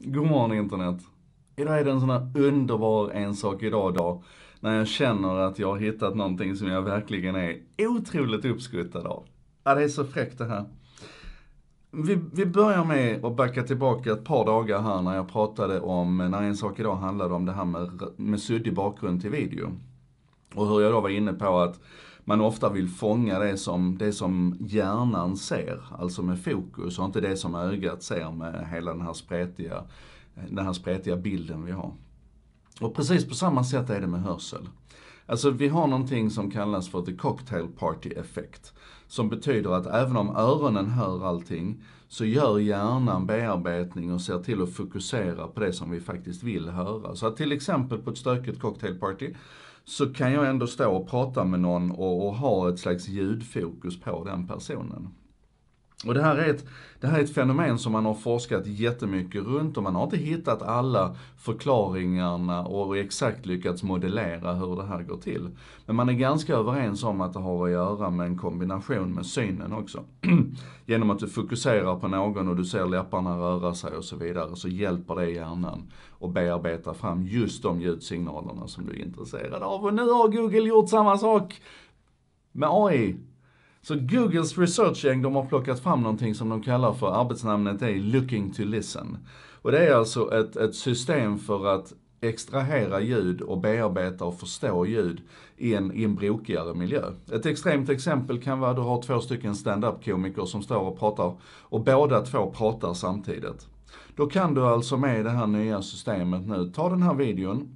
God morgon internet. Idag är det en sån här underbar en sak idag-dag. När jag känner att jag har hittat någonting som jag verkligen är otroligt uppskuttad av. Ja, det är så fräckt det här. Vi, vi börjar med att backa tillbaka ett par dagar här när jag pratade om, när en sak idag handlade om det här med, med suddig bakgrund till video. Och hur jag då var inne på att man ofta vill fånga det som, det som hjärnan ser, alltså med fokus och inte det som ögat ser med hela den här spretiga, den här spretiga bilden vi har. Och precis på samma sätt är det med hörsel. Alltså vi har någonting som kallas för the cocktail party effect. Som betyder att även om öronen hör allting så gör hjärnan bearbetning och ser till att fokusera på det som vi faktiskt vill höra. Så att till exempel på ett stökigt cocktail party så kan jag ändå stå och prata med någon och, och ha ett slags ljudfokus på den personen. Och det här, är ett, det här är ett fenomen som man har forskat jättemycket runt och man har inte hittat alla förklaringarna och exakt lyckats modellera hur det här går till. Men man är ganska överens om att det har att göra med en kombination med synen också. Genom att du fokuserar på någon och du ser läpparna röra sig och så vidare så hjälper det hjärnan att bearbeta fram just de ljudsignalerna som du är intresserad av. Och nu har Google gjort samma sak med AI. Så Googles researchgäng, de har plockat fram någonting som de kallar för, arbetsnamnet är Looking to Listen. Och det är alltså ett, ett system för att extrahera ljud och bearbeta och förstå ljud i en, i en brokigare miljö. Ett extremt exempel kan vara att du har två stycken stand-up komiker som står och pratar och båda två pratar samtidigt. Då kan du alltså med det här nya systemet nu ta den här videon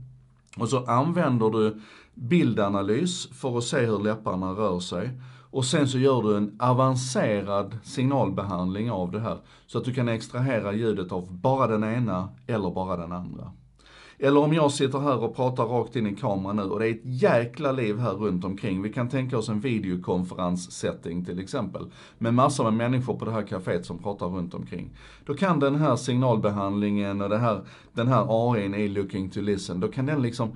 och så använder du bildanalys för att se hur läpparna rör sig och sen så gör du en avancerad signalbehandling av det här. Så att du kan extrahera ljudet av bara den ena eller bara den andra. Eller om jag sitter här och pratar rakt in i kameran nu och det är ett jäkla liv här runt omkring. Vi kan tänka oss en videokonferenssetting till exempel. Med massor med människor på det här kaféet som pratar runt omkring. Då kan den här signalbehandlingen och det här, den här AIn i Looking to Listen, då kan den liksom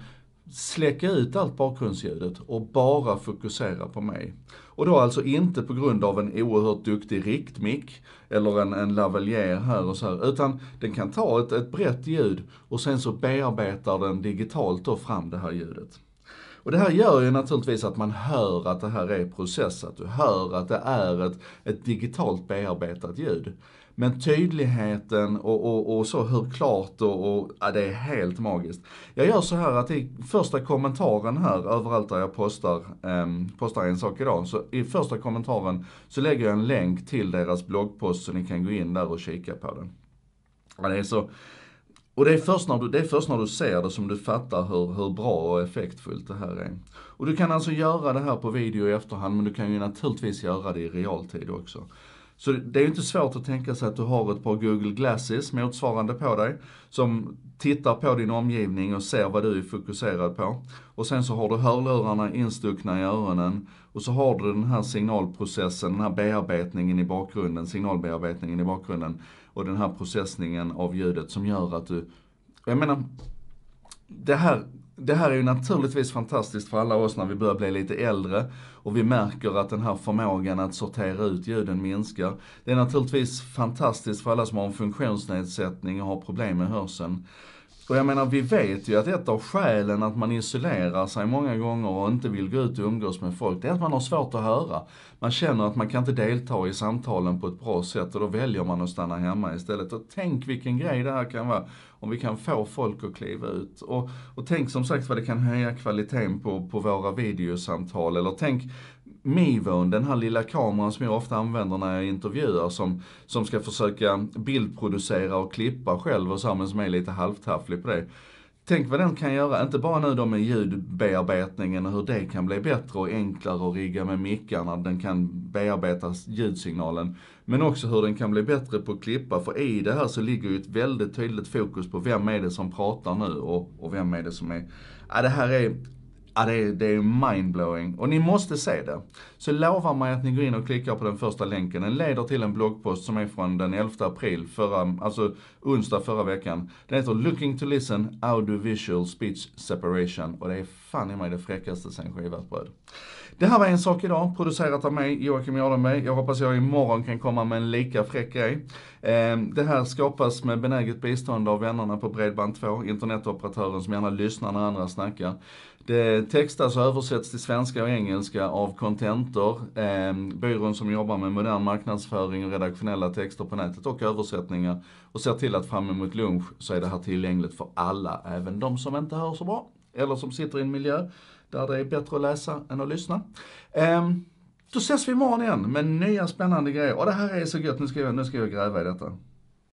släcka ut allt bakgrundsljudet och bara fokusera på mig. Och då alltså inte på grund av en oerhört duktig riktmick eller en, en lavalier här och så här, utan den kan ta ett, ett brett ljud och sen så bearbetar den digitalt då fram det här ljudet. Och det här gör ju naturligtvis att man hör att det här är processat, du hör att det är ett, ett digitalt bearbetat ljud. Men tydligheten och, och, och, så hur klart och, och ja, det är helt magiskt. Jag gör så här att i första kommentaren här, överallt där jag postar, eh, postar en sak idag, så i första kommentaren så lägger jag en länk till deras bloggpost så ni kan gå in där och kika på den. Ja, det är så och det är, först när du, det är först när du ser det som du fattar hur, hur bra och effektfullt det här är. Och du kan alltså göra det här på video i efterhand, men du kan ju naturligtvis göra det i realtid också. Så det är ju inte svårt att tänka sig att du har ett par Google Glasses, motsvarande på dig, som tittar på din omgivning och ser vad du är fokuserad på. Och sen så har du hörlurarna instuckna i öronen och så har du den här signalprocessen, den här bearbetningen i bakgrunden, signalbearbetningen i bakgrunden och den här processningen av ljudet som gör att du, jag menar, det här det här är ju naturligtvis fantastiskt för alla oss när vi börjar bli lite äldre och vi märker att den här förmågan att sortera ut ljuden minskar. Det är naturligtvis fantastiskt för alla som har en funktionsnedsättning och har problem med hörseln. Och jag menar, vi vet ju att ett av skälen att man isolerar sig många gånger och inte vill gå ut och umgås med folk, det är att man har svårt att höra. Man känner att man kan inte delta i samtalen på ett bra sätt och då väljer man att stanna hemma istället. Och tänk vilken grej det här kan vara, om vi kan få folk att kliva ut. Och, och tänk som sagt vad det kan höja kvaliteten på, på våra videosamtal, eller tänk Mivon, den här lilla kameran som jag ofta använder när jag intervjuar som, som ska försöka bildproducera och klippa själv och så men som är lite halvtafflig på det. Tänk vad den kan göra, inte bara nu då med ljudbearbetningen och hur det kan bli bättre och enklare att rigga med mickarna, den kan bearbeta ljudsignalen. Men också hur den kan bli bättre på att klippa, för i det här så ligger ju ett väldigt tydligt fokus på vem är det som pratar nu och, och vem är det som är... Ja, det här är Ja, det är, det är mindblowing. Och ni måste se det. Så lova mig att ni går in och klickar på den första länken. Den leder till en bloggpost som är från den 11 april, förra, alltså onsdag förra veckan. Den heter “Looking to listen audiovisual speech separation” och det är fan i mig det fräckaste sen skivat bröd. Det här var En sak idag, producerat av mig, Joakim Jardenberg. Jag hoppas jag imorgon kan komma med en lika fräck grej. Ehm, det här skapas med benäget bistånd av vännerna på Bredband2, internetoperatören som gärna lyssnar när andra snackar. Det textas och översätts till svenska och engelska av Contentor, ehm, byrån som jobbar med modern marknadsföring och redaktionella texter på nätet och översättningar. Och ser till att fram emot lunch så är det här tillgängligt för alla, även de som inte hör så bra. Eller som sitter i en miljö där det är bättre att läsa än att lyssna. Eh, då ses vi imorgon igen med nya spännande grejer. Och det här är så gött, nu ska jag, nu ska jag gräva i detta.